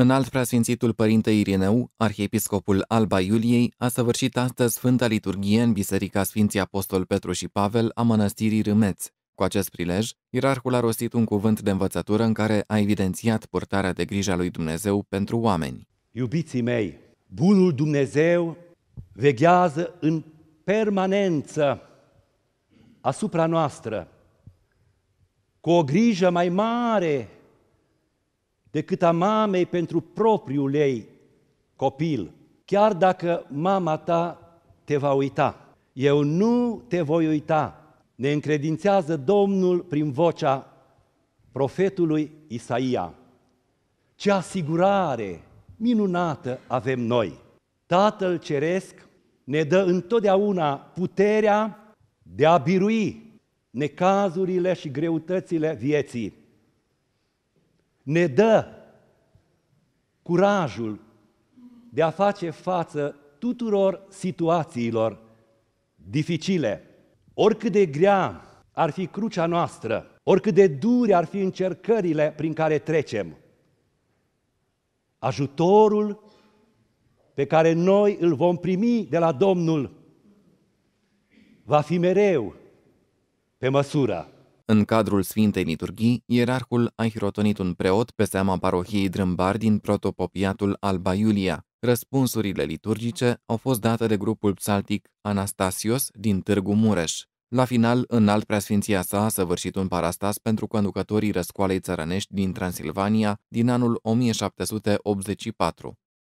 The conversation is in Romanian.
În alt preasfințitul Părinte Irineu, arhiepiscopul Alba Iuliei, a săvârșit astăzi Sfânta Liturghie în Biserica Sfinții Apostol Petru și Pavel a Mănăstirii Râmeți. Cu acest prilej, ierarhul a rostit un cuvânt de învățătură în care a evidențiat purtarea de grijă a lui Dumnezeu pentru oameni. Iubiții mei, bunul Dumnezeu veghează în permanență asupra noastră, cu o grijă mai mare decât a mamei pentru propriul ei copil, chiar dacă mama ta te va uita. Eu nu te voi uita, ne încredințează Domnul prin vocea profetului Isaia. Ce asigurare minunată avem noi! Tatăl Ceresc ne dă întotdeauna puterea de a birui necazurile și greutățile vieții ne dă curajul de a face față tuturor situațiilor dificile. Oricât de grea ar fi crucea noastră, oricât de dure ar fi încercările prin care trecem, ajutorul pe care noi îl vom primi de la Domnul va fi mereu pe măsură. În cadrul Sfintei Liturghii, ierarhul a hirotonit un preot pe seama parohiei Drâmbar din protopopiatul Alba Iulia. Răspunsurile liturgice au fost date de grupul psaltic Anastasios din Târgu Mureș. La final, în alt preasfinția sa a săvârșit un parastas pentru conducătorii răscoalei țărănești din Transilvania din anul 1784.